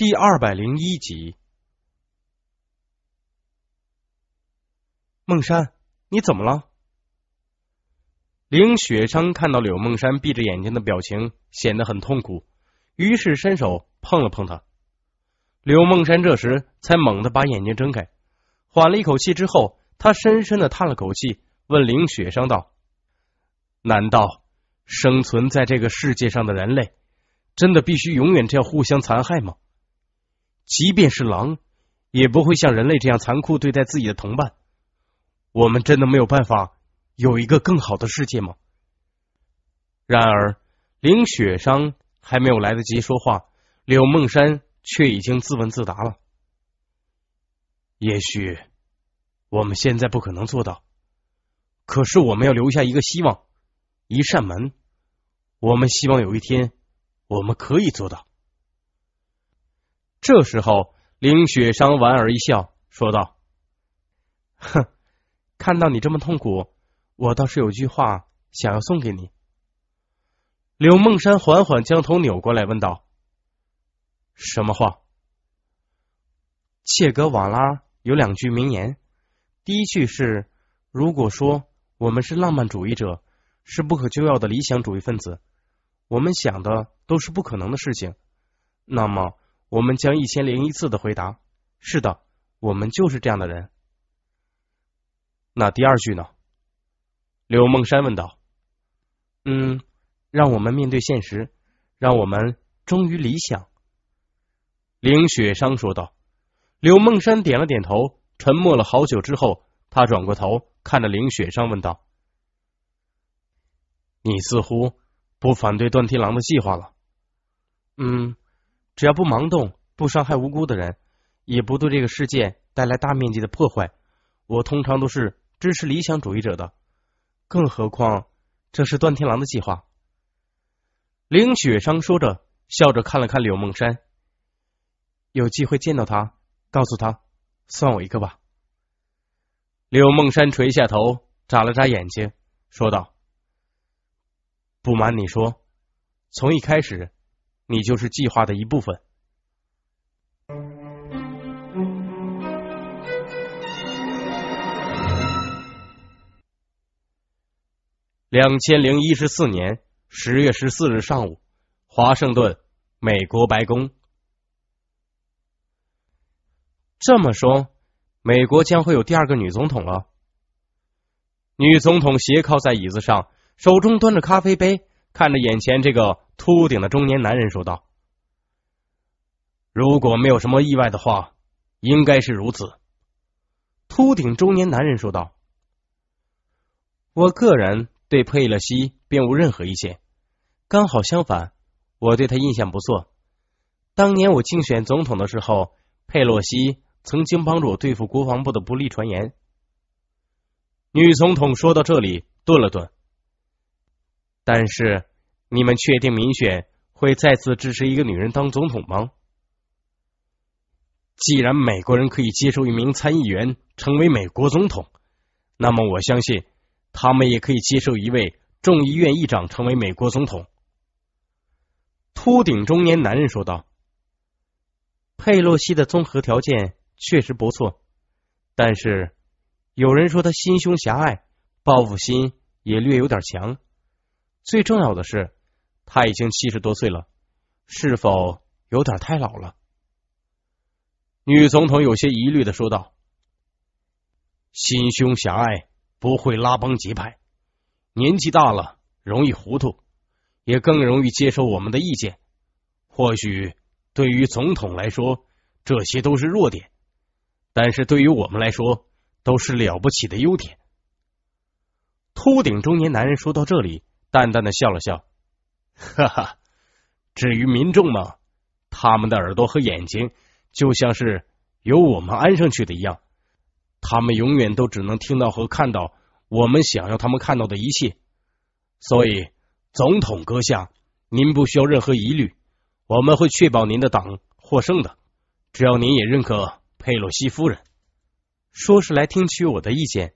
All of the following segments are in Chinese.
第二百零一集，梦山，你怎么了？凌雪商看到柳梦山闭着眼睛的表情，显得很痛苦，于是伸手碰了碰他。柳梦山这时才猛地把眼睛睁开，缓了一口气之后，他深深的叹了口气，问凌雪商道：“难道生存在这个世界上的人类，真的必须永远这样互相残害吗？”即便是狼，也不会像人类这样残酷对待自己的同伴。我们真的没有办法有一个更好的世界吗？然而，林雪商还没有来得及说话，柳梦山却已经自问自答了。也许我们现在不可能做到，可是我们要留下一个希望，一扇门。我们希望有一天，我们可以做到。这时候，林雪殇莞尔一笑，说道：“哼，看到你这么痛苦，我倒是有句话想要送给你。”柳梦山缓缓将头扭过来，问道：“什么话？”切格瓦拉有两句名言，第一句是：“如果说我们是浪漫主义者，是不可救药的理想主义分子，我们想的都是不可能的事情，那么。”我们将一千零一次的回答是的，我们就是这样的人。那第二句呢？刘梦山问道。嗯，让我们面对现实，让我们忠于理想。凌雪商说道。刘梦山点了点头，沉默了好久之后，他转过头看着凌雪商问道：“你似乎不反对段天狼的计划了？”嗯。只要不盲动，不伤害无辜的人，也不对这个世界带来大面积的破坏，我通常都是支持理想主义者的。更何况这是段天狼的计划。林雪殇说着，笑着看了看柳梦山，有机会见到他，告诉他，算我一个吧。柳梦山垂下头，眨了眨眼睛，说道：“不瞒你说，从一开始。”你就是计划的一部分。两千零一十四年十月十四日上午，华盛顿，美国白宫。这么说，美国将会有第二个女总统了。女总统斜靠在椅子上，手中端着咖啡杯。看着眼前这个秃顶的中年男人说道：“如果没有什么意外的话，应该是如此。”秃顶中年男人说道：“我个人对佩洛西并无任何意见，刚好相反，我对他印象不错。当年我竞选总统的时候，佩洛西曾经帮助我对付国防部的不利传言。”女总统说到这里，顿了顿。但是，你们确定民选会再次支持一个女人当总统吗？既然美国人可以接受一名参议员成为美国总统，那么我相信他们也可以接受一位众议院议长成为美国总统。秃顶中年男人说道：“佩洛西的综合条件确实不错，但是有人说他心胸狭隘，报复心也略有点强。”最重要的是，他已经七十多岁了，是否有点太老了？女总统有些疑虑的说道：“心胸狭隘，不会拉帮结派，年纪大了容易糊涂，也更容易接受我们的意见。或许对于总统来说，这些都是弱点，但是对于我们来说，都是了不起的优点。”秃顶中年男人说到这里。淡淡的笑了笑，哈哈。至于民众嘛，他们的耳朵和眼睛就像是由我们安上去的一样，他们永远都只能听到和看到我们想要他们看到的一切。所以，总统阁下，您不需要任何疑虑，我们会确保您的党获胜的。只要您也认可佩洛西夫人，说是来听取我的意见，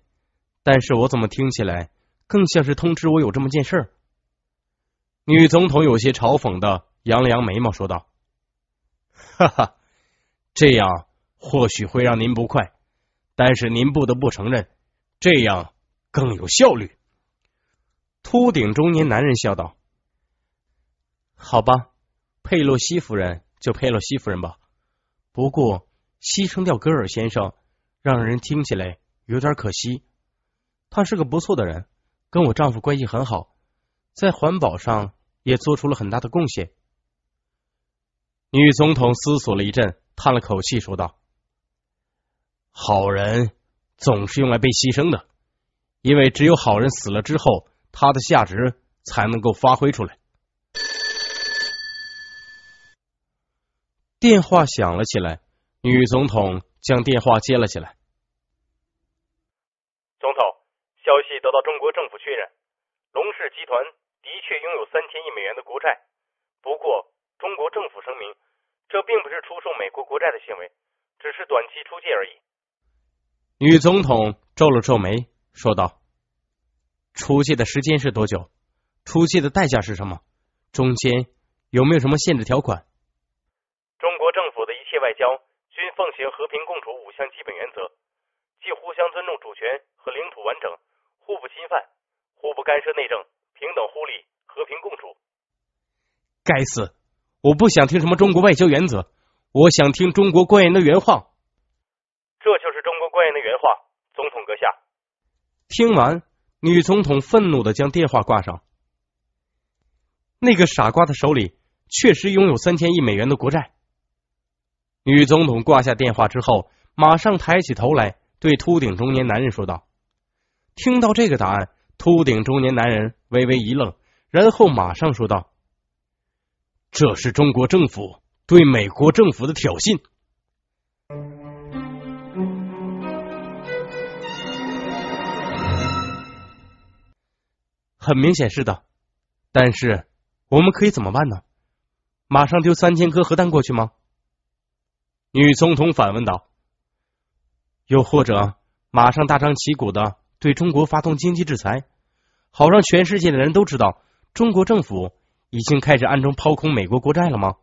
但是我怎么听起来？更像是通知我有这么件事。女总统有些嘲讽的扬了扬眉毛，说道：“哈哈，这样或许会让您不快，但是您不得不承认，这样更有效率。”秃顶中年男人笑道：“好吧，佩洛西夫人就佩洛西夫人吧。不过牺牲掉戈尔先生，让人听起来有点可惜。他是个不错的人。”跟我丈夫关系很好，在环保上也做出了很大的贡献。女总统思索了一阵，叹了口气，说道：“好人总是用来被牺牲的，因为只有好人死了之后，他的价值才能够发挥出来。”电话响了起来，女总统将电话接了起来。消息得到中国政府确认，龙氏集团的确拥有三千亿美元的国债。不过，中国政府声明，这并不是出售美国国债的行为，只是短期出借而已。女总统皱了皱眉，说道：“出借的时间是多久？出借的代价是什么？中间有没有什么限制条款？”中国政府的一切外交均奉行和平共处五项基本原则，即互相尊重主权和领土完整。互不侵犯，互不干涉内政，平等互利，和平共处。该死！我不想听什么中国外交原则，我想听中国官员的原话。这就是中国官员的原话，总统阁下。听完，女总统愤怒的将电话挂上。那个傻瓜的手里确实拥有三千亿美元的国债。女总统挂下电话之后，马上抬起头来对秃顶中年男人说道。听到这个答案，秃顶中年男人微微一愣，然后马上说道：“这是中国政府对美国政府的挑衅。”很明显是的，但是我们可以怎么办呢？马上丢三千颗核弹过去吗？女总统反问道：“又或者马上大张旗鼓的？”对中国发动经济制裁，好让全世界的人都知道，中国政府已经开始暗中抛空美国国债了吗？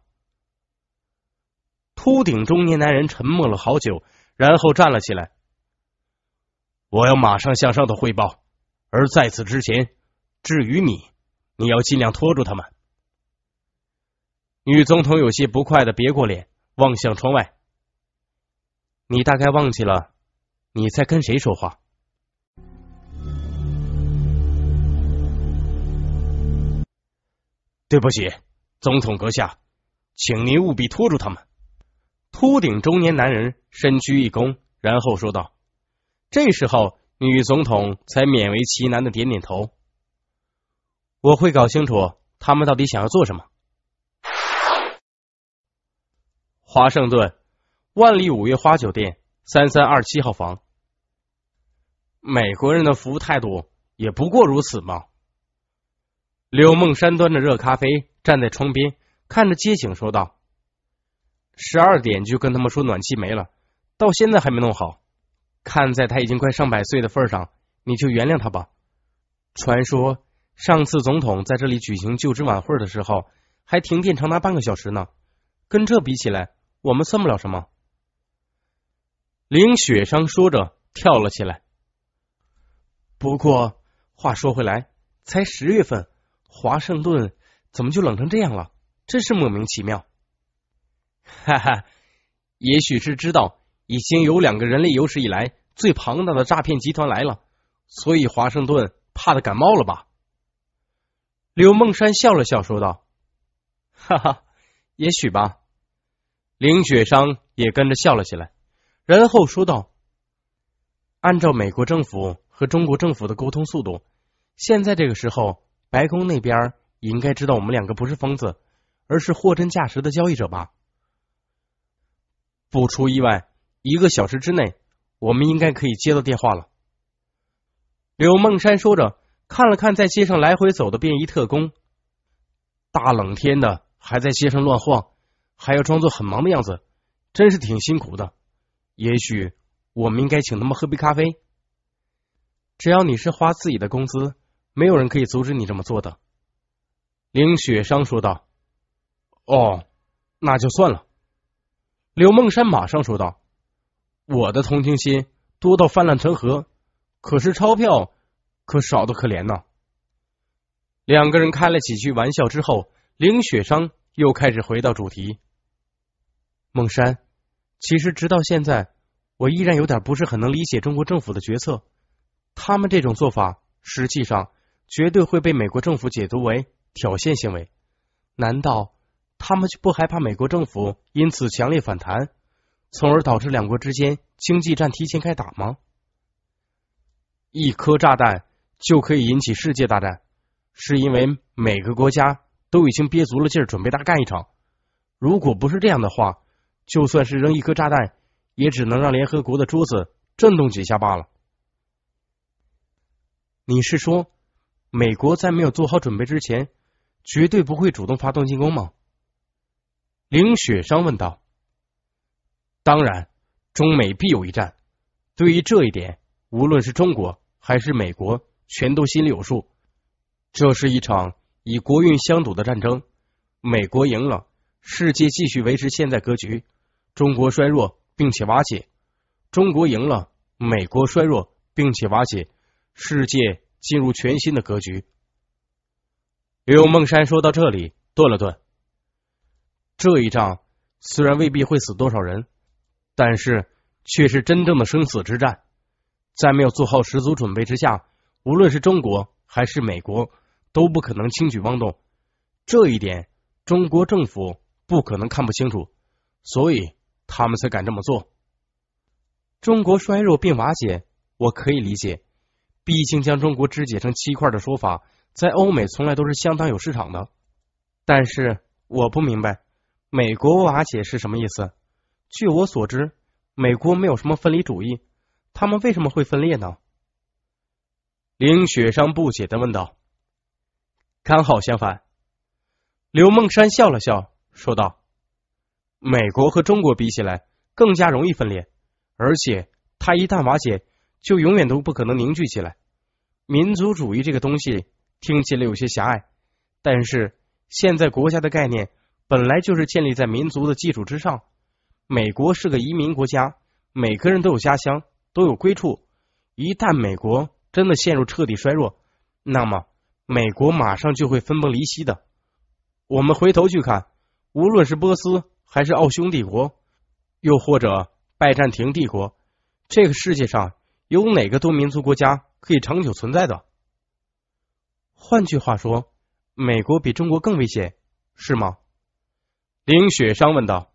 秃顶中年男人沉默了好久，然后站了起来。我要马上向上头汇报，而在此之前，至于你，你要尽量拖住他们。女总统有些不快的别过脸，望向窗外。你大概忘记了，你在跟谁说话？对不起，总统阁下，请您务必拖住他们。秃顶中年男人深鞠一躬，然后说道：“这时候，女总统才勉为其难的点点头。我会搞清楚他们到底想要做什么。”华盛顿，万丽五月花酒店三三二七号房。美国人的服务态度也不过如此嘛。柳梦山端着热咖啡，站在窗边，看着街景，说道：“十二点就跟他们说暖气没了，到现在还没弄好。看在他已经快上百岁的份上，你就原谅他吧。”传说上次总统在这里举行就职晚会的时候，还停电长达半个小时呢。跟这比起来，我们算不了什么。林雪商说着跳了起来。不过话说回来，才十月份。华盛顿怎么就冷成这样了？真是莫名其妙。哈哈，也许是知道已经有两个人类有史以来最庞大的诈骗集团来了，所以华盛顿怕的感冒了吧？刘梦山笑了笑说道：“哈哈，也许吧。”林雪商也跟着笑了起来，然后说道：“按照美国政府和中国政府的沟通速度，现在这个时候。”白宫那边应该知道我们两个不是疯子，而是货真价实的交易者吧？不出意外，一个小时之内，我们应该可以接到电话了。刘梦山说着，看了看在街上来回走的便衣特工，大冷天的还在街上乱晃，还要装作很忙的样子，真是挺辛苦的。也许我们应该请他们喝杯咖啡。只要你是花自己的工资。没有人可以阻止你这么做的，凌雪商说道。“哦，那就算了。”柳梦山马上说道，“我的同情心多到泛滥成河，可是钞票可少的可怜呢。”两个人开了几句玩笑之后，凌雪商又开始回到主题。梦山，其实直到现在，我依然有点不是很能理解中国政府的决策，他们这种做法实际上。绝对会被美国政府解读为挑衅行为。难道他们就不害怕美国政府因此强烈反弹，从而导致两国之间经济战提前开打吗？一颗炸弹就可以引起世界大战，是因为每个国家都已经憋足了劲儿准备大干一场。如果不是这样的话，就算是扔一颗炸弹，也只能让联合国的桌子震动几下罢了。你是说？美国在没有做好准备之前，绝对不会主动发动进攻吗？林雪商问道。当然，中美必有一战。对于这一点，无论是中国还是美国，全都心里有数。这是一场以国运相赌的战争。美国赢了，世界继续维持现在格局；中国衰弱并且瓦解。中国赢了，美国衰弱并且瓦解，世界。进入全新的格局。柳梦山说到这里，顿了顿。这一仗虽然未必会死多少人，但是却是真正的生死之战。在没有做好十足准备之下，无论是中国还是美国都不可能轻举妄动。这一点中国政府不可能看不清楚，所以他们才敢这么做。中国衰弱并瓦解，我可以理解。毕竟，将中国肢解成七块的说法，在欧美从来都是相当有市场的。但是，我不明白美国瓦解是什么意思？据我所知，美国没有什么分离主义，他们为什么会分裂呢？林雪商不解的问道。刚好相反，刘梦山笑了笑说道：“美国和中国比起来，更加容易分裂，而且它一旦瓦解。”就永远都不可能凝聚起来。民族主义这个东西听起来有些狭隘，但是现在国家的概念本来就是建立在民族的基础之上。美国是个移民国家，每个人都有家乡，都有归处。一旦美国真的陷入彻底衰弱，那么美国马上就会分崩离析的。我们回头去看，无论是波斯还是奥匈帝国，又或者拜占庭帝国，这个世界上。有哪个多民族国家可以长久存在的？换句话说，美国比中国更危险，是吗？林雪商问道。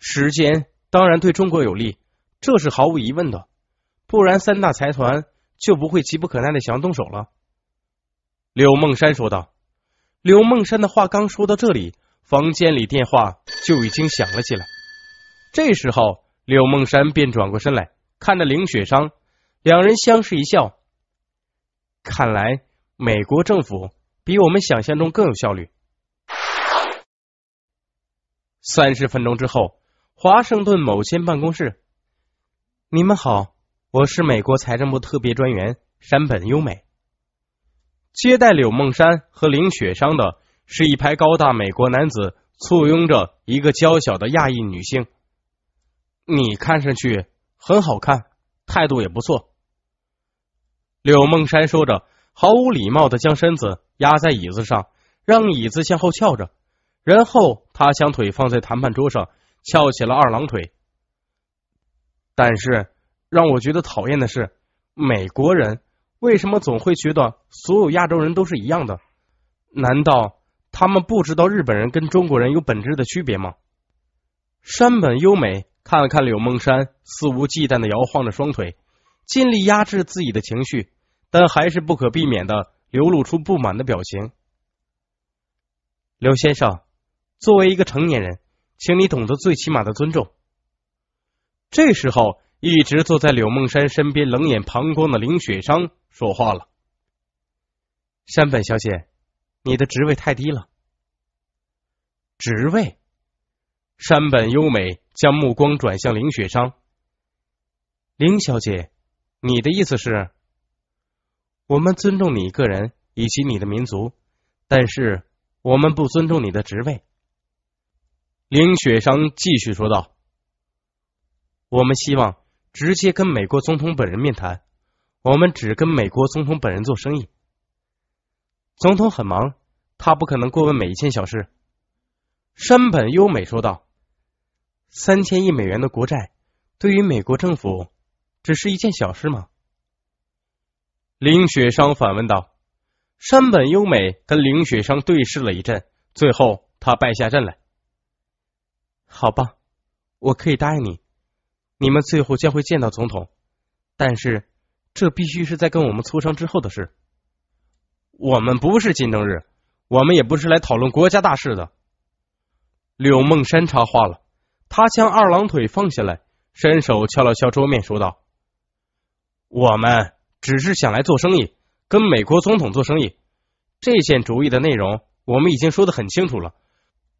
时间当然对中国有利，这是毫无疑问的，不然三大财团就不会急不可耐的想要动手了。柳梦山说道。柳梦山的话刚说到这里，房间里电话就已经响了起来。这时候，柳梦山便转过身来。看着林雪商，两人相视一笑。看来美国政府比我们想象中更有效率。三十分钟之后，华盛顿某间办公室，你们好，我是美国财政部特别专员山本优美。接待柳梦山和林雪商的是一排高大美国男子，簇拥着一个娇小的亚裔女性。你看上去……很好看，态度也不错。柳梦山说着，毫无礼貌的将身子压在椅子上，让椅子向后翘着，然后他将腿放在谈判桌上，翘起了二郎腿。但是让我觉得讨厌的是，美国人为什么总会觉得所有亚洲人都是一样的？难道他们不知道日本人跟中国人有本质的区别吗？山本优美。看了看柳梦山，肆无忌惮的摇晃着双腿，尽力压制自己的情绪，但还是不可避免的流露出不满的表情。刘先生，作为一个成年人，请你懂得最起码的尊重。这时候，一直坐在柳梦山身边冷眼旁观的林雪商说话了：“山本小姐，你的职位太低了。”职位？山本优美。将目光转向林雪商，林小姐，你的意思是，我们尊重你个人以及你的民族，但是我们不尊重你的职位。林雪商继续说道：“我们希望直接跟美国总统本人面谈，我们只跟美国总统本人做生意。总统很忙，他不可能过问每一件小事。”山本优美说道。三千亿美元的国债，对于美国政府只是一件小事吗？林雪商反问道。山本优美跟林雪商对视了一阵，最后他败下阵来。好吧，我可以答应你，你们最后将会见到总统，但是这必须是在跟我们磋商之后的事。我们不是竞争日，我们也不是来讨论国家大事的。柳梦山插话了。他将二郎腿放下来，伸手敲了敲桌面，说道：“我们只是想来做生意，跟美国总统做生意。这件主意的内容，我们已经说的很清楚了。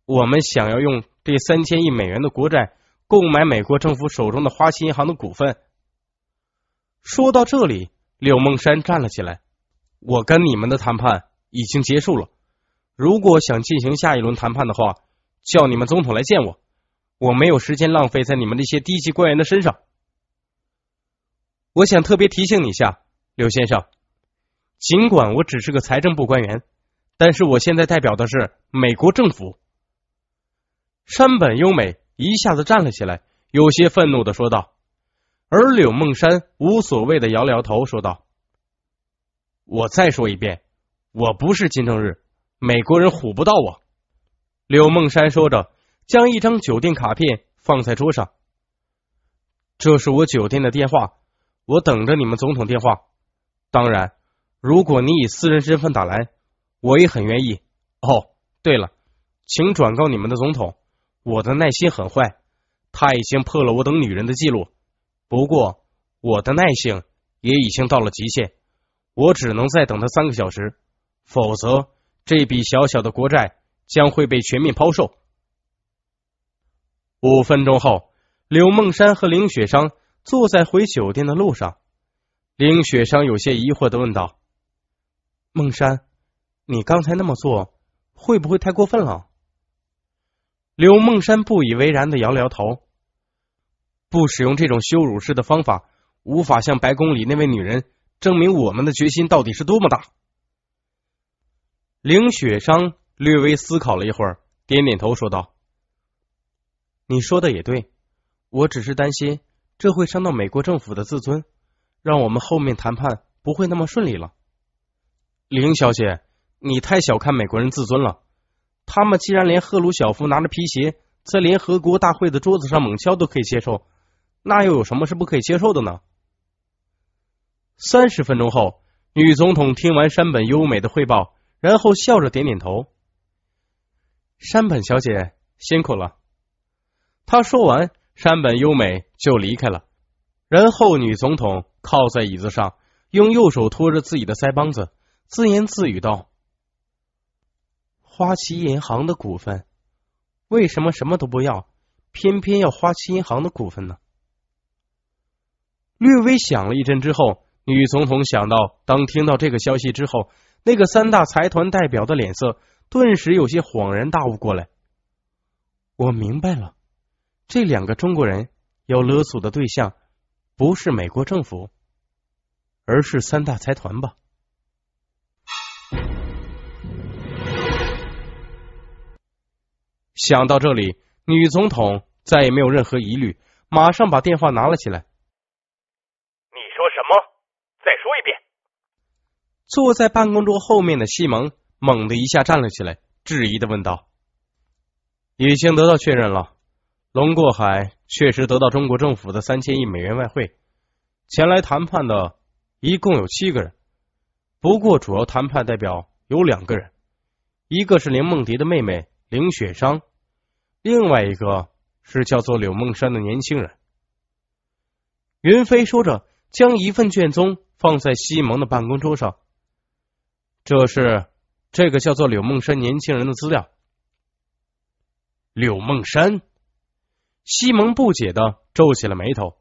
我们想要用这三千亿美元的国债购买美国政府手中的花旗银行的股份。”说到这里，柳梦山站了起来：“我跟你们的谈判已经结束了。如果想进行下一轮谈判的话，叫你们总统来见我。”我没有时间浪费在你们那些低级官员的身上。我想特别提醒你一下，柳先生，尽管我只是个财政部官员，但是我现在代表的是美国政府。山本优美一下子站了起来，有些愤怒的说道，而柳梦山无所谓的摇摇头说道：“我再说一遍，我不是金正日，美国人唬不到我。”柳梦山说着。将一张酒店卡片放在桌上。这是我酒店的电话，我等着你们总统电话。当然，如果你以私人身份打来，我也很愿意。哦，对了，请转告你们的总统，我的耐心很坏，他已经破了我等女人的记录。不过，我的耐性也已经到了极限，我只能再等他三个小时，否则这笔小小的国债将会被全面抛售。五分钟后，刘梦山和林雪商坐在回酒店的路上。林雪商有些疑惑的问道：“梦山，你刚才那么做，会不会太过分了？”刘梦山不以为然的摇了摇头：“不使用这种羞辱式的方法，无法向白宫里那位女人证明我们的决心到底是多么大。”林雪商略微思考了一会儿，点点头说道。你说的也对，我只是担心这会伤到美国政府的自尊，让我们后面谈判不会那么顺利了。林小姐，你太小看美国人自尊了。他们既然连赫鲁晓夫拿着皮鞋在联合国大会的桌子上猛敲都可以接受，那又有什么是不可以接受的呢？三十分钟后，女总统听完山本优美的汇报，然后笑着点点头：“山本小姐，辛苦了。”他说完，山本优美就离开了。然后，女总统靠在椅子上，用右手托着自己的腮帮子，自言自语道：“花旗银行的股份，为什么什么都不要，偏偏要花旗银行的股份呢？”略微想了一阵之后，女总统想到，当听到这个消息之后，那个三大财团代表的脸色顿时有些恍然大悟过来。我明白了。这两个中国人要勒索的对象不是美国政府，而是三大财团吧？想到这里，女总统再也没有任何疑虑，马上把电话拿了起来。你说什么？再说一遍。坐在办公桌后面的西蒙猛的一下站了起来，质疑的问道：“已经得到确认了。”龙过海确实得到中国政府的三千亿美元外汇。前来谈判的一共有七个人，不过主要谈判代表有两个人，一个是林梦迪的妹妹林雪商，另外一个是叫做柳梦山的年轻人。云飞说着，将一份卷宗放在西蒙的办公桌上。这是这个叫做柳梦山年轻人的资料。柳梦山。西蒙不解的皱起了眉头，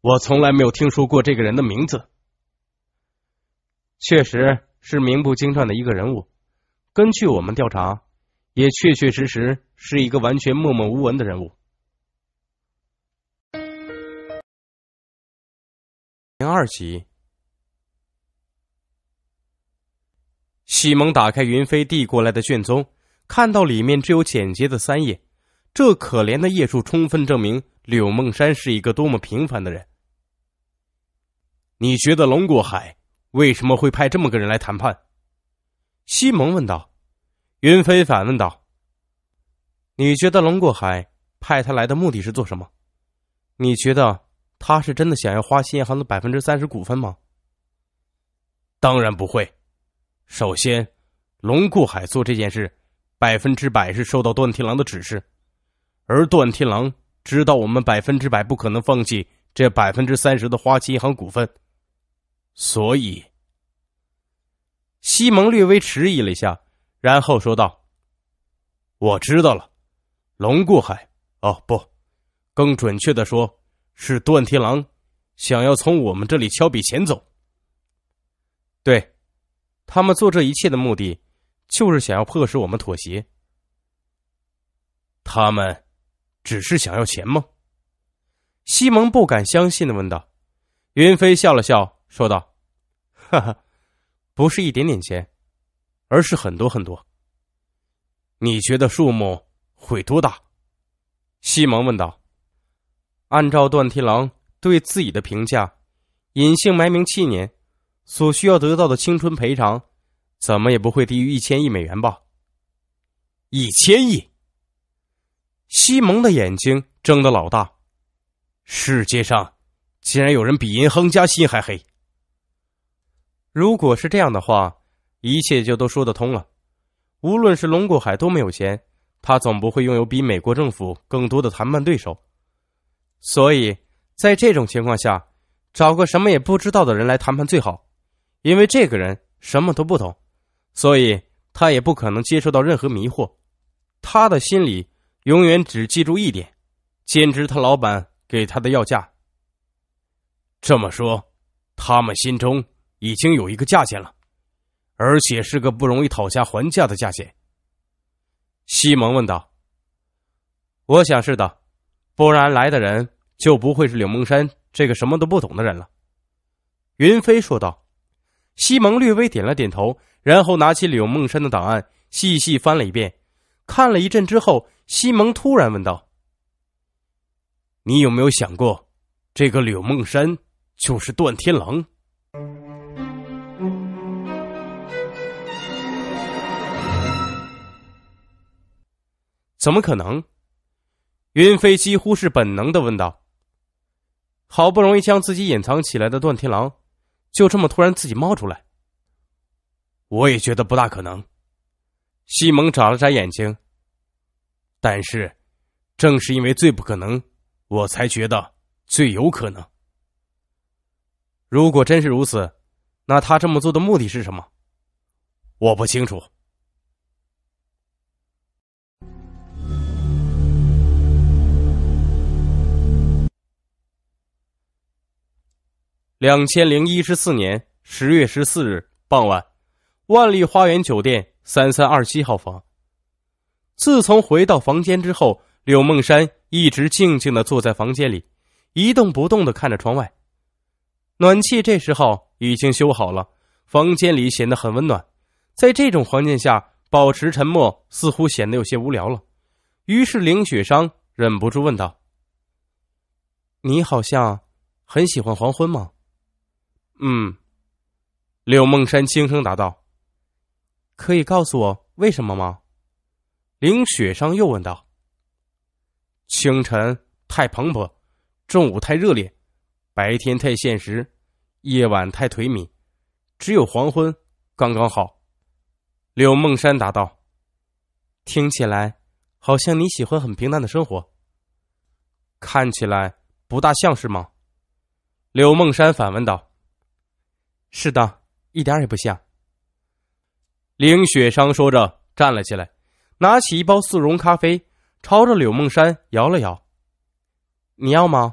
我从来没有听说过这个人的名字，确实是名不经传的一个人物。根据我们调查，也确确实实是一个完全默默无闻的人物。零二级，西蒙打开云飞递过来的卷宗，看到里面只有简洁的三页。这可怜的叶树充分证明柳梦山是一个多么平凡的人。你觉得龙国海为什么会派这么个人来谈判？西蒙问道。云飞反问道：“你觉得龙过海派他来的目的是做什么？你觉得他是真的想要花新银行的百分之三十股份吗？”当然不会。首先，龙过海做这件事，百分之百是受到段天狼的指示。而段天狼知道我们百分之百不可能放弃这百分之三十的花旗银行股份，所以西蒙略微迟疑了一下，然后说道：“我知道了，龙过海哦不，更准确的说是段天狼，想要从我们这里敲笔钱走。对，他们做这一切的目的，就是想要迫使我们妥协。他们。”只是想要钱吗？西蒙不敢相信的问道。云飞笑了笑说道：“哈哈，不是一点点钱，而是很多很多。你觉得数目会多大？”西蒙问道。按照段天狼对自己的评价，隐姓埋名七年，所需要得到的青春赔偿，怎么也不会低于一千亿美元吧？一千亿。西蒙的眼睛睁得老大，世界上竟然有人比银行家心还黑。如果是这样的话，一切就都说得通了。无论是龙骨海多么有钱，他总不会拥有比美国政府更多的谈判对手。所以在这种情况下，找个什么也不知道的人来谈判最好，因为这个人什么都不懂，所以他也不可能接受到任何迷惑。他的心里。永远只记住一点，坚持他老板给他的要价。这么说，他们心中已经有一个价钱了，而且是个不容易讨价还价的价钱。西蒙问道：“我想是的，不然来的人就不会是柳梦山这个什么都不懂的人了。”云飞说道。西蒙略微点了点头，然后拿起柳梦山的档案，细细翻了一遍。看了一阵之后，西蒙突然问道：“你有没有想过，这个柳梦山就是段天狼？”怎么可能？云飞几乎是本能的问道。好不容易将自己隐藏起来的段天狼，就这么突然自己冒出来，我也觉得不大可能。西蒙眨了眨眼睛。但是，正是因为最不可能，我才觉得最有可能。如果真是如此，那他这么做的目的是什么？我不清楚。两千零一十四年十月十四日傍晚，万丽花园酒店。三三二七号房。自从回到房间之后，柳梦山一直静静的坐在房间里，一动不动的看着窗外。暖气这时候已经修好了，房间里显得很温暖。在这种环境下保持沉默，似乎显得有些无聊了。于是凌雪商忍不住问道：“你好像很喜欢黄昏吗？”“嗯。”柳梦山轻声答道。可以告诉我为什么吗？凌雪裳又问道：“清晨太蓬勃，中午太热烈，白天太现实，夜晚太颓靡，只有黄昏刚刚好。”柳梦山答道：“听起来好像你喜欢很平淡的生活，看起来不大像是吗？”柳梦山反问道：“是的，一点也不像。”凌雪商说着，站了起来，拿起一包速溶咖啡，朝着柳梦山摇了摇。“你要吗？”“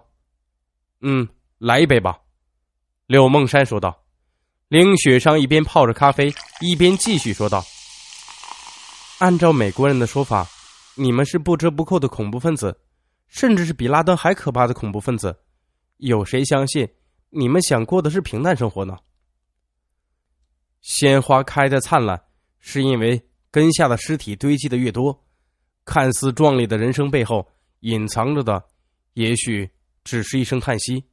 嗯，来一杯吧。”柳梦山说道。凌雪商一边泡着咖啡，一边继续说道：“按照美国人的说法，你们是不折不扣的恐怖分子，甚至是比拉登还可怕的恐怖分子。有谁相信你们想过的是平淡生活呢？”鲜花开得灿烂。是因为根下的尸体堆积的越多，看似壮丽的人生背后隐藏着的，也许只是一声叹息。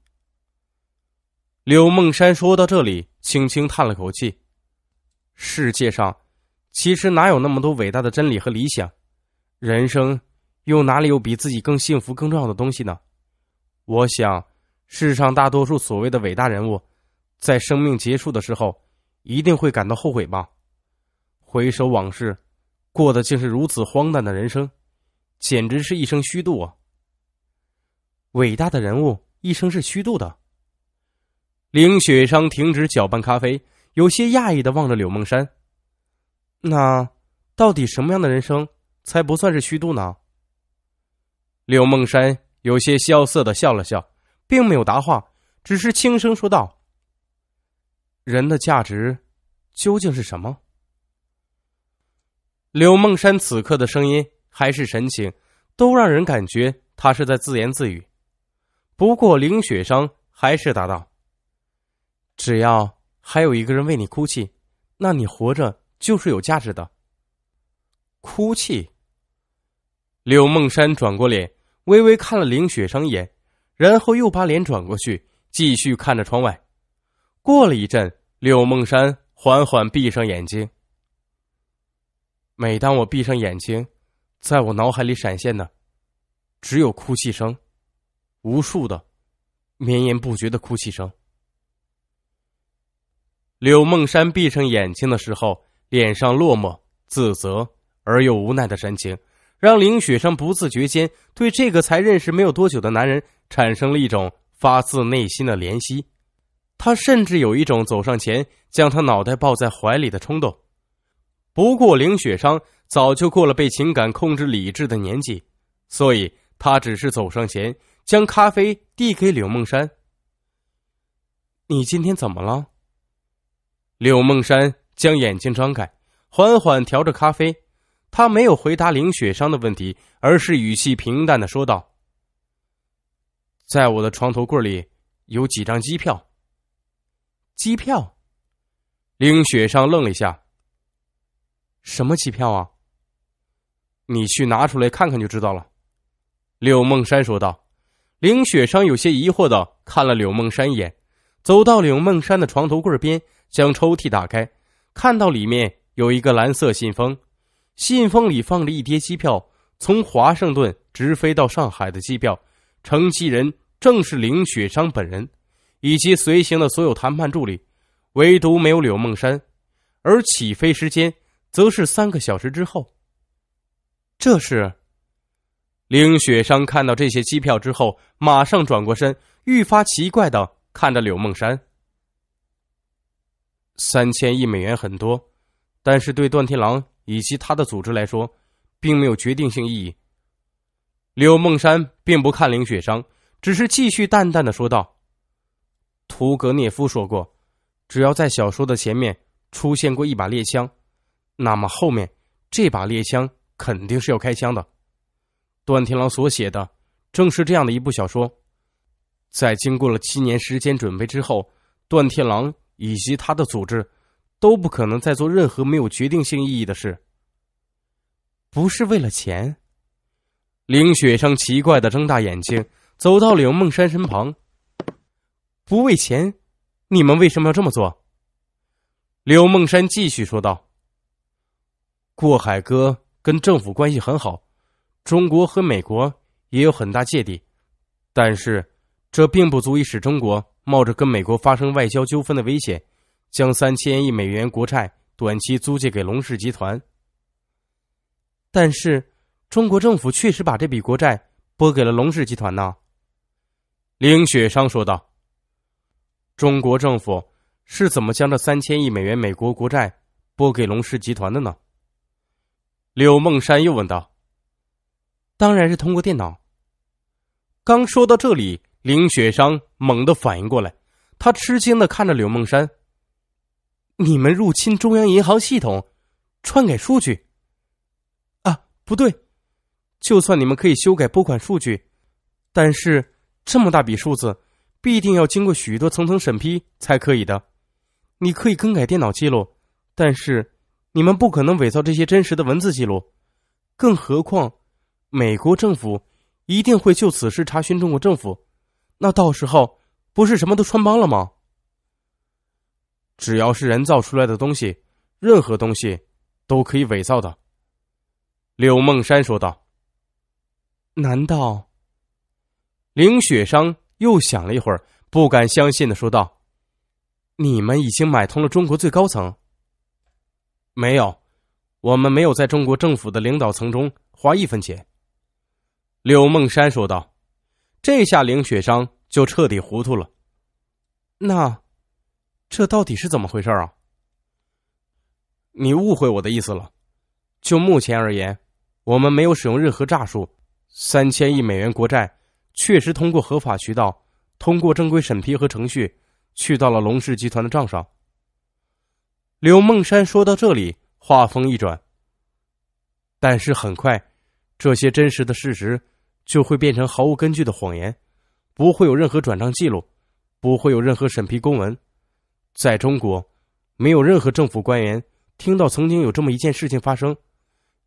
柳梦山说到这里，轻轻叹了口气。世界上，其实哪有那么多伟大的真理和理想？人生，又哪里有比自己更幸福、更重要的东西呢？我想，世上大多数所谓的伟大人物，在生命结束的时候，一定会感到后悔吧。回首往事，过的竟是如此荒诞的人生，简直是一生虚度啊！伟大的人物一生是虚度的。凌雪商停止搅拌咖啡，有些讶异的望着柳梦山：“那到底什么样的人生才不算是虚度呢？”柳梦山有些萧瑟的笑了笑，并没有答话，只是轻声说道：“人的价值究竟是什么？”柳梦山此刻的声音还是神情，都让人感觉他是在自言自语。不过林雪商还是答道：“只要还有一个人为你哭泣，那你活着就是有价值的。”哭泣。柳梦山转过脸，微微看了林雪商一眼，然后又把脸转过去，继续看着窗外。过了一阵，柳梦山缓缓闭上眼睛。每当我闭上眼睛，在我脑海里闪现的，只有哭泣声，无数的、绵延不绝的哭泣声。柳梦山闭上眼睛的时候，脸上落寞、自责而又无奈的神情，让林雪生不自觉间对这个才认识没有多久的男人产生了一种发自内心的怜惜。他甚至有一种走上前将他脑袋抱在怀里的冲动。不过，凌雪商早就过了被情感控制理智的年纪，所以他只是走上前，将咖啡递给柳梦山。“你今天怎么了？”柳梦山将眼睛张开，缓缓调着咖啡。他没有回答凌雪商的问题，而是语气平淡的说道：“在我的床头柜里有几张机票。”机票？凌雪商愣了一下。什么机票啊？你去拿出来看看就知道了。”柳梦山说道。林雪商有些疑惑的看了柳梦山眼，走到柳梦山的床头柜边，将抽屉打开，看到里面有一个蓝色信封，信封里放着一叠机票，从华盛顿直飞到上海的机票，乘机人正是林雪商本人，以及随行的所有谈判助理，唯独没有柳梦山，而起飞时间。则是三个小时之后。这是。凌雪商看到这些机票之后，马上转过身，愈发奇怪的看着柳梦山。三千亿美元很多，但是对段天狼以及他的组织来说，并没有决定性意义。柳梦山并不看凌雪商，只是继续淡淡的说道：“图格涅夫说过，只要在小说的前面出现过一把猎枪。”那么后面，这把猎枪肯定是要开枪的。段天狼所写的正是这样的一部小说。在经过了七年时间准备之后，段天狼以及他的组织都不可能再做任何没有决定性意义的事。不是为了钱？林雪生奇怪的睁大眼睛，走到柳梦山身旁。不为钱，你们为什么要这么做？柳梦山继续说道。过海哥跟政府关系很好，中国和美国也有很大芥蒂，但是这并不足以使中国冒着跟美国发生外交纠纷的危险，将三千亿美元国债短期租借给龙氏集团。但是，中国政府确实把这笔国债拨给了龙氏集团呢。凌雪商说道：“中国政府是怎么将这三千亿美元美国国债拨给龙氏集团的呢？”柳梦山又问道：“当然是通过电脑。”刚说到这里，林雪商猛地反应过来，他吃惊的看着柳梦山：“你们入侵中央银行系统，篡改数据？啊，不对，就算你们可以修改拨款数据，但是这么大笔数字，必定要经过许多层层审批才可以的。你可以更改电脑记录，但是……”你们不可能伪造这些真实的文字记录，更何况，美国政府一定会就此事查询中国政府，那到时候不是什么都穿帮了吗？只要是人造出来的东西，任何东西都可以伪造的。”柳梦山说道。“难道？”凌雪商又想了一会儿，不敢相信的说道：“你们已经买通了中国最高层。”没有，我们没有在中国政府的领导层中花一分钱。”柳梦山说道。这下林雪商就彻底糊涂了。那，这到底是怎么回事啊？你误会我的意思了。就目前而言，我们没有使用任何诈术。三千亿美元国债确实通过合法渠道，通过正规审批和程序，去到了龙氏集团的账上。柳梦山说到这里，话锋一转。但是很快，这些真实的事实就会变成毫无根据的谎言，不会有任何转账记录，不会有任何审批公文。在中国，没有任何政府官员听到曾经有这么一件事情发生，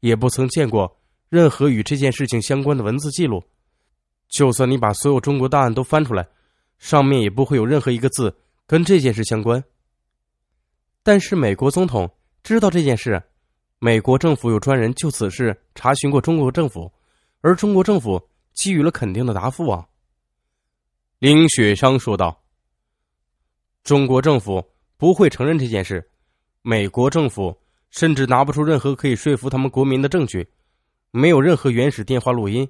也不曾见过任何与这件事情相关的文字记录。就算你把所有中国档案都翻出来，上面也不会有任何一个字跟这件事相关。但是美国总统知道这件事，美国政府有专人就此事查询过中国政府，而中国政府给予了肯定的答复啊。”林雪商说道，“中国政府不会承认这件事，美国政府甚至拿不出任何可以说服他们国民的证据，没有任何原始电话录音，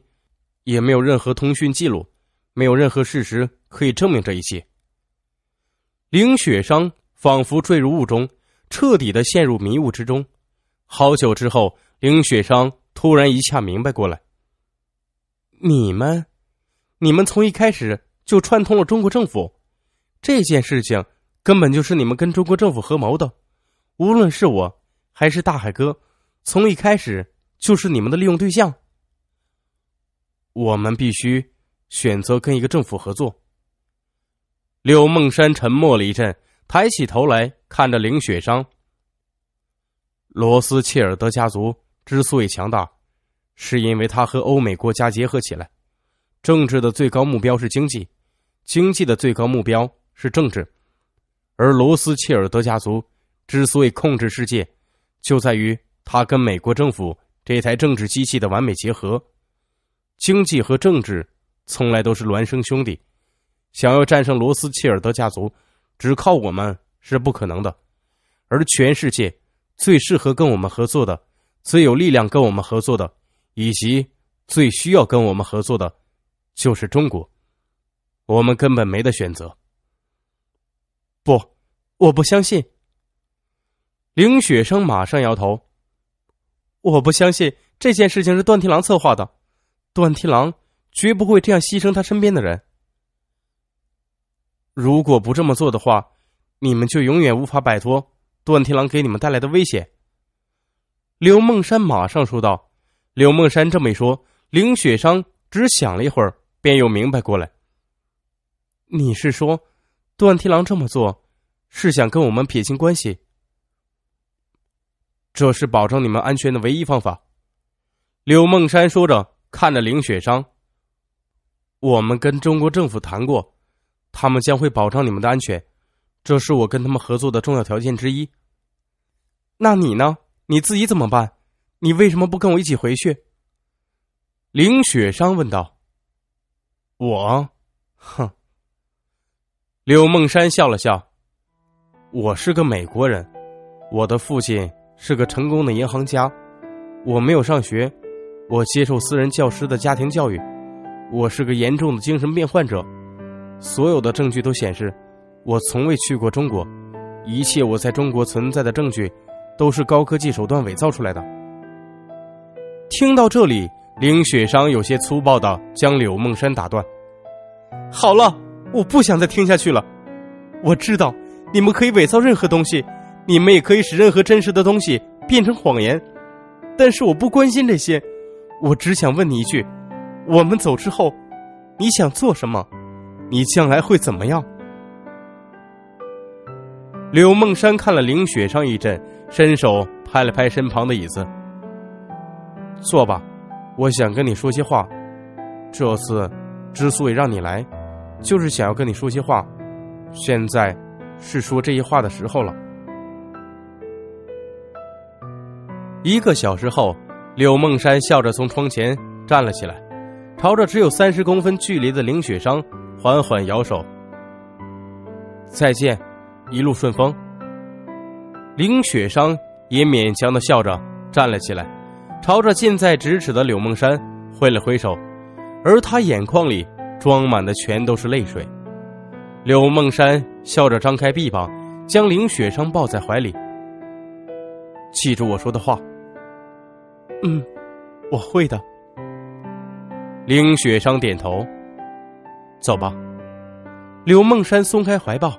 也没有任何通讯记录，没有任何事实可以证明这一切。”林雪商。仿佛坠入雾中，彻底的陷入迷雾之中。好久之后，凌雪商突然一下明白过来：“你们，你们从一开始就串通了中国政府，这件事情根本就是你们跟中国政府合谋的。无论是我，还是大海哥，从一开始就是你们的利用对象。我们必须选择跟一个政府合作。”柳梦山沉默了一阵。抬起头来看着凌雪商。罗斯切尔德家族之所以强大，是因为他和欧美国家结合起来。政治的最高目标是经济，经济的最高目标是政治。而罗斯切尔德家族之所以控制世界，就在于他跟美国政府这台政治机器的完美结合。经济和政治从来都是孪生兄弟。想要战胜罗斯切尔德家族。只靠我们是不可能的，而全世界最适合跟我们合作的、最有力量跟我们合作的，以及最需要跟我们合作的，就是中国。我们根本没得选择。不，我不相信。凌雪生马上摇头。我不相信这件事情是段天狼策划的，段天狼绝不会这样牺牲他身边的人。如果不这么做的话，你们就永远无法摆脱段天狼给你们带来的危险。”刘梦山马上说道。刘梦山这么一说，凌雪商只想了一会儿，便又明白过来：“你是说，段天狼这么做，是想跟我们撇清关系？这是保证你们安全的唯一方法。”刘梦山说着，看着凌雪商：“我们跟中国政府谈过。”他们将会保障你们的安全，这是我跟他们合作的重要条件之一。那你呢？你自己怎么办？你为什么不跟我一起回去？”林雪商问道。“我，哼。”柳梦山笑了笑，“我是个美国人，我的父亲是个成功的银行家，我没有上学，我接受私人教师的家庭教育，我是个严重的精神病患者。”所有的证据都显示，我从未去过中国，一切我在中国存在的证据，都是高科技手段伪造出来的。听到这里，凌雪商有些粗暴的将柳梦山打断：“好了，我不想再听下去了。我知道你们可以伪造任何东西，你们也可以使任何真实的东西变成谎言，但是我不关心这些。我只想问你一句：我们走之后，你想做什么？”你将来会怎么样？柳梦山看了凌雪上一阵，伸手拍了拍身旁的椅子，坐吧，我想跟你说些话。这次之所以让你来，就是想要跟你说些话。现在是说这些话的时候了。一个小时后，柳梦山笑着从窗前站了起来，朝着只有三十公分距离的凌雪商。缓缓摇手，再见，一路顺风。林雪商也勉强的笑着站了起来，朝着近在咫尺的柳梦山挥了挥手，而他眼眶里装满的全都是泪水。柳梦山笑着张开臂膀，将林雪商抱在怀里。记住我说的话。嗯，我会的。林雪商点头。走吧，柳梦山松开怀抱，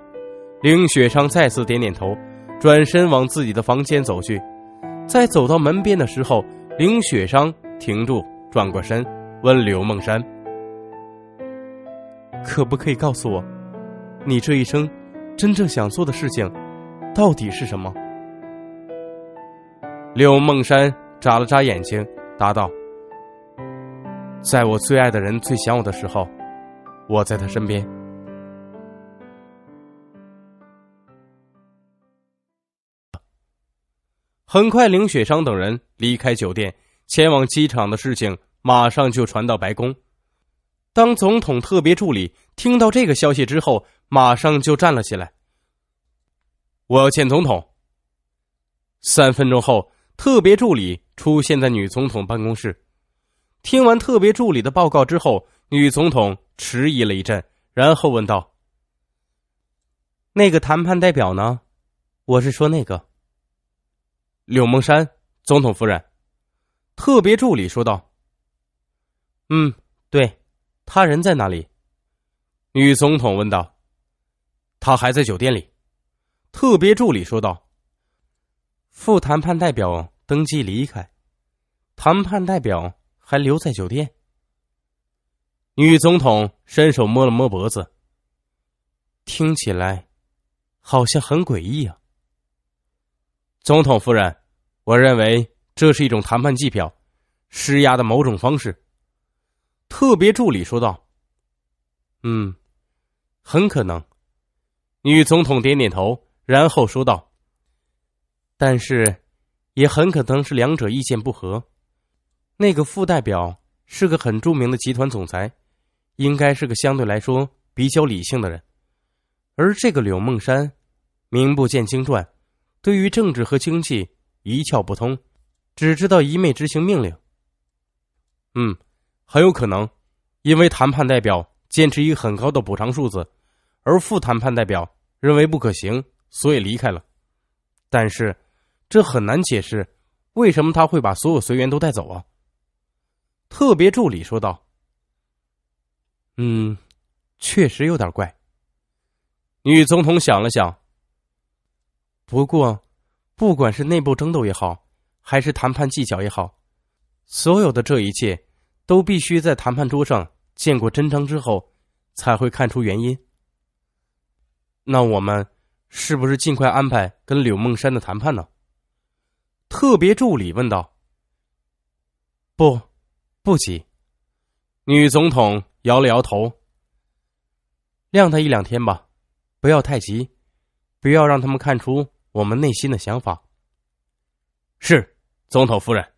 凌雪裳再次点点头，转身往自己的房间走去。在走到门边的时候，凌雪裳停住，转过身，问柳梦山：“可不可以告诉我，你这一生真正想做的事情到底是什么？”柳梦山眨了眨眼睛，答道：“在我最爱的人最想我的时候。”我在他身边。很快，凌雪商等人离开酒店，前往机场的事情马上就传到白宫。当总统特别助理听到这个消息之后，马上就站了起来：“我要见总统。”三分钟后，特别助理出现在女总统办公室。听完特别助理的报告之后。女总统迟疑了一阵，然后问道：“那个谈判代表呢？我是说那个。”柳梦山总统夫人，特别助理说道：“嗯，对，他人在哪里？”女总统问道：“他还在酒店里。”特别助理说道：“副谈判代表登机离开，谈判代表还留在酒店。”女总统伸手摸了摸脖子。听起来，好像很诡异啊。总统夫人，我认为这是一种谈判计票、施压的某种方式。特别助理说道：“嗯，很可能。”女总统点点头，然后说道：“但是，也很可能是两者意见不合。那个副代表是个很著名的集团总裁。”应该是个相对来说比较理性的人，而这个柳梦山，名不见经传，对于政治和经济一窍不通，只知道一味执行命令。嗯，很有可能，因为谈判代表坚持一个很高的补偿数字，而副谈判代表认为不可行，所以离开了。但是，这很难解释，为什么他会把所有随员都带走啊？特别助理说道。嗯，确实有点怪。女总统想了想，不过，不管是内部争斗也好，还是谈判技巧也好，所有的这一切都必须在谈判桌上见过真章之后，才会看出原因。那我们是不是尽快安排跟柳梦山的谈判呢？特别助理问道。不，不急，女总统。摇了摇头。晾他一两天吧，不要太急，不要让他们看出我们内心的想法。是，总统夫人。